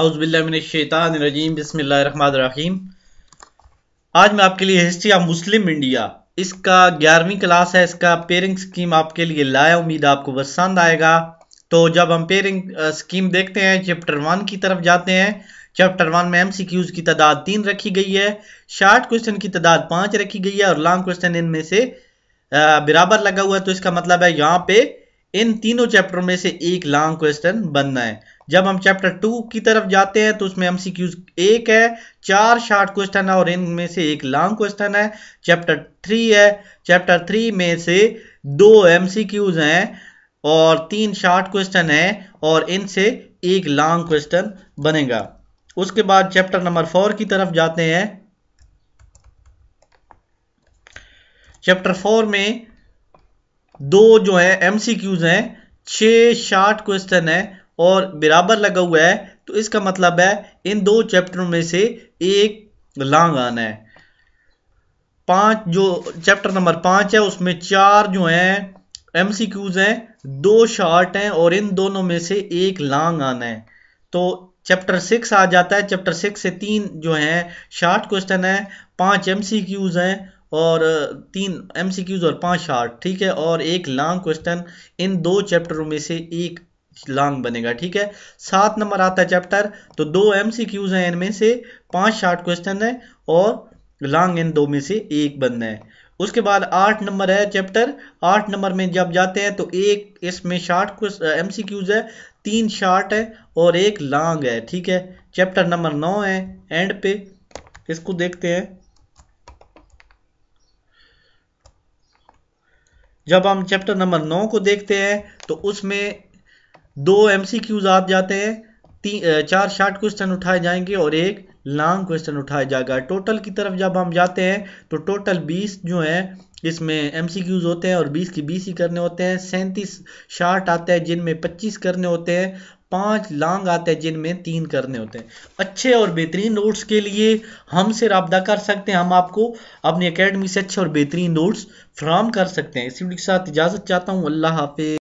अउज़बिल्लाशैतानरजीम बसमीम आज मैं आपके लिए हिस्ट्री ऑफ मुस्लिम इंडिया इसका ग्यारहवीं क्लास है इसका पेयरिंग स्कीम आपके लिए लाया उम्मीद आपको पसंद आएगा तो जब हम पेयरिंग स्कीम देखते हैं चैप्टर वन की तरफ जाते हैं चैप्टर वन में एम सी क्यूज़ की तादाद तीन रखी गई है शार्ट क्वेश्चन की तादाद पाँच रखी गई है और लॉन्ग क्वेश्चन इनमें से बराबर लगा हुआ है तो इसका मतलब है यहाँ पे इन तीनों चैप्टर में से एक लॉन्ग क्वेश्चन बनना है जब हम चैप्टर टू की तरफ जाते हैं तो उसमें एमसीक्यूज एक है चार शार्ट क्वेश्चन है और इनमें से एक लॉन्ग क्वेश्चन है चैप्टर थ्री है चैप्टर थ्री में से दो एमसीक्यूज हैं और तीन शार्ट क्वेश्चन है और इनसे एक लॉन्ग क्वेश्चन बनेगा उसके बाद चैप्टर नंबर फोर की तरफ जाते हैं चैप्टर फोर में दो जो है एम सी क्यूज हैं छः शार्ट क्वेश्चन है और बराबर लगा हुआ है तो इसका मतलब है इन दो चैप्टरों में से एक लॉन्ग आना है पांच जो चैप्टर नंबर पांच है उसमें चार जो हैं एम सी क्यूज हैं दो शार्ट हैं और इन दोनों में से एक लॉन्ग आना है तो चैप्टर सिक्स आ जाता है चैप्टर सिक्स से तीन जो हैं शार्ट क्वेश्चन हैं पांच एम सी क्यूज हैं और तीन एम और पाँच शार्ट ठीक है और एक लॉन्ग क्वेश्चन इन दो चैप्टरों में से एक लॉन्ग बनेगा ठीक है सात नंबर आता है चैप्टर तो दो एम हैं इनमें से पांच शार्ट क्वेश्चन है और लॉन्ग इन दो में से एक बनना है उसके बाद आठ नंबर है चैप्टर आठ नंबर में जब जाते हैं तो एक इसमें शार्ट एम सी क्यूज है तीन शार्ट है और एक लॉन्ग है ठीक है चैप्टर नंबर नौ है एंड पे इसको देखते हैं जब हम चैप्टर नंबर नौ को देखते हैं तो उसमें दो एम सी क्यूज आ जाते हैं तीन चार शार्ट क्वेश्चन उठाए जाएंगे और एक लॉन्ग क्वेश्चन उठाया जाएगा टोटल की तरफ जब हम जाते हैं तो टोटल 20 जो है इसमें एम होते हैं और 20 की बीस ही करने होते हैं सैंतीस शार्ट आते हैं जिनमें 25 करने होते हैं पांच लांग आते हैं जिनमें तीन करने होते हैं अच्छे और बेहतरीन नोट्स के लिए हमसे रबा कर सकते हैं हम आपको अपनी अकेडमी से अच्छे और बेहतरीन नोट्स फ्राहम कर सकते हैं इसी के साथ इजाज़त चाहता हूँ अल्लाह हाफि